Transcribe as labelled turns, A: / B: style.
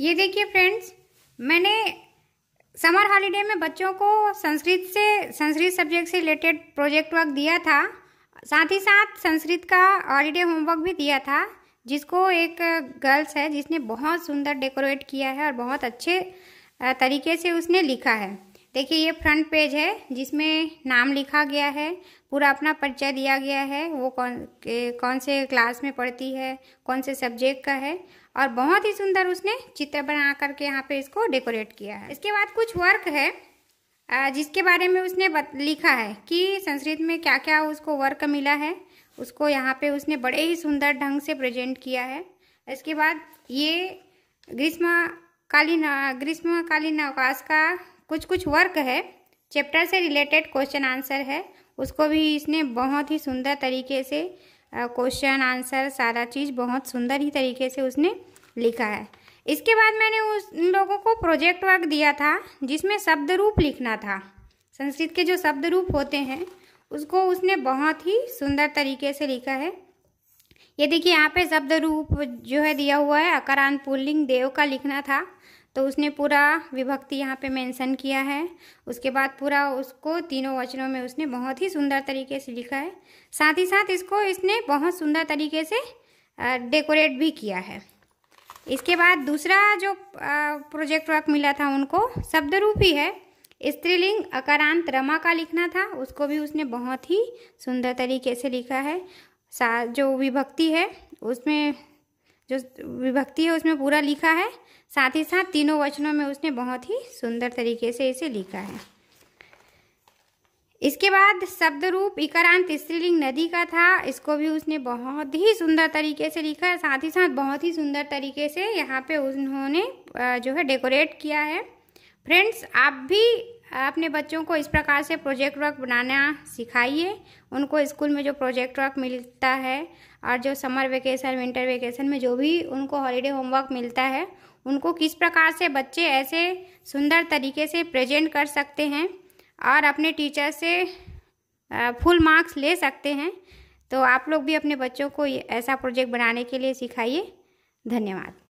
A: ये देखिए फ्रेंड्स मैंने समर हॉलीडे में बच्चों को संस्कृत से संस्कृत सब्जेक्ट से रिलेटेड प्रोजेक्ट वर्क दिया था साथ ही साथ संस्कृत का हॉलीडे होमवर्क भी दिया था जिसको एक गर्ल्स है जिसने बहुत सुंदर डेकोरेट किया है और बहुत अच्छे तरीके से उसने लिखा है देखिए ये फ्रंट पेज है जिसमें नाम लिखा गया है पूरा अपना परिचय दिया गया है वो कौन कौन से क्लास में पढ़ती है कौन से सब्जेक्ट का है और बहुत ही सुंदर उसने चित्र बना करके यहाँ पे इसको डेकोरेट किया है इसके बाद कुछ वर्क है जिसके बारे में उसने लिखा है कि संस्कृत में क्या क्या उसको वर्क मिला है उसको यहाँ पे उसने बड़े ही सुंदर ढंग से प्रेजेंट किया है इसके बाद ये ग्रीष्मकालीन ग्रीष्मकालीन अवकाश का कुछ कुछ वर्क है चैप्टर से रिलेटेड क्वेश्चन आंसर है उसको भी इसने बहुत ही सुंदर तरीके से क्वेश्चन आंसर सारा चीज़ बहुत सुंदर ही तरीके से उसने लिखा है इसके बाद मैंने उस उन लोगों को प्रोजेक्ट वर्क दिया था जिसमें शब्द रूप लिखना था संस्कृत के जो शब्द रूप होते हैं उसको उसने बहुत ही सुंदर तरीके से लिखा है ये देखिए यहाँ पे शब्द रूप जो है दिया हुआ है अकारांत पुल्लिंग देव का लिखना था तो उसने पूरा विभक्ति यहाँ पे मेंशन किया है उसके बाद पूरा उसको तीनों वचनों में उसने बहुत ही सुंदर तरीके से लिखा है साथ ही साथ इसको इसने बहुत सुंदर तरीके से डेकोरेट भी किया है इसके बाद दूसरा जो प्रोजेक्ट वर्क मिला था उनको शब्द रूप ही है स्त्रीलिंग अकारांत रमा का लिखना था उसको भी उसने बहुत ही सुंदर तरीके से लिखा है सा जो विभक्ति है उसमें जो विभक्ति है उसमें पूरा लिखा है साथ ही साथ तीनों वचनों में उसने बहुत ही सुंदर तरीके से इसे लिखा है इसके बाद शब्द रूप इकारांत स्त्रीलिंग नदी का था इसको भी उसने बहुत ही सुंदर तरीके से लिखा है साथ ही साथ बहुत ही सुंदर तरीके से यहाँ पे उन्होंने जो है डेकोरेट किया है फ्रेंड्स आप भी अपने बच्चों को इस प्रकार से प्रोजेक्ट वर्क बनाना सिखाइए उनको स्कूल में जो प्रोजेक्ट वर्क मिलता है और जो समर वेकेशन विंटर वेकेशन में जो भी उनको हॉलीडे होमवर्क मिलता है उनको किस प्रकार से बच्चे ऐसे सुंदर तरीके से प्रेजेंट कर सकते हैं और अपने टीचर से फुल मार्क्स ले सकते हैं तो आप लोग भी अपने बच्चों को ऐसा प्रोजेक्ट बनाने के लिए सिखाइए धन्यवाद